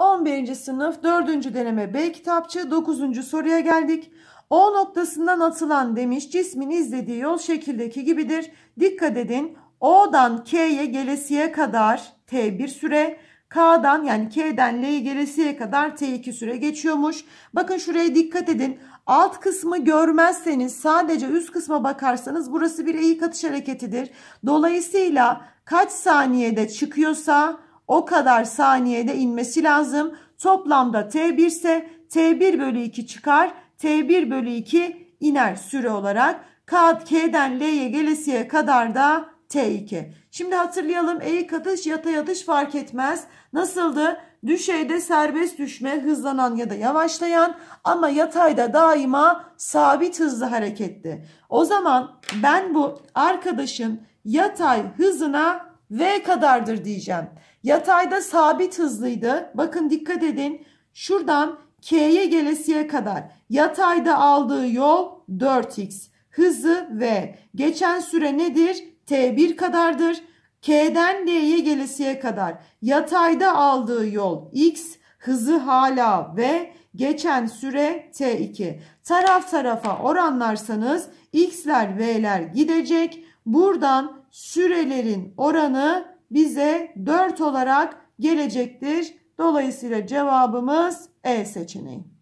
11. sınıf 4. deneme B kitapçı 9. soruya geldik. O noktasından atılan demiş cismin izlediği yol şekildeki gibidir. Dikkat edin O'dan K'ye gelesiye kadar T bir süre K'dan yani K'den L'ye gelesiye kadar T2 süre geçiyormuş. Bakın şuraya dikkat edin. Alt kısmı görmezseniz sadece üst kısma bakarsanız burası bir eğik atış hareketidir. Dolayısıyla kaç saniyede çıkıyorsa o kadar saniyede inmesi lazım. Toplamda T1 ise T1 bölü 2 çıkar. T1 bölü 2 iner süre olarak. K, K'den L'ye gelesiye kadar da T2. Şimdi hatırlayalım eğik atış yatay atış fark etmez. Nasıldı? Düşeyde serbest düşme hızlanan ya da yavaşlayan ama yatayda daima sabit hızlı hareketti. O zaman ben bu arkadaşın yatay hızına V kadardır diyeceğim. Yatayda sabit hızlıydı. Bakın dikkat edin. Şuradan K'ye gelesiye kadar yatayda aldığı yol 4x. Hızı V. Geçen süre nedir? T1 kadardır. K'den D'ye gelesiye kadar yatayda aldığı yol x, hızı hala v, geçen süre t2. Taraf tarafa oranlarsanız x'ler v'ler gidecek. Buradan sürelerin oranı bize 4 olarak gelecektir. Dolayısıyla cevabımız E seçeneği.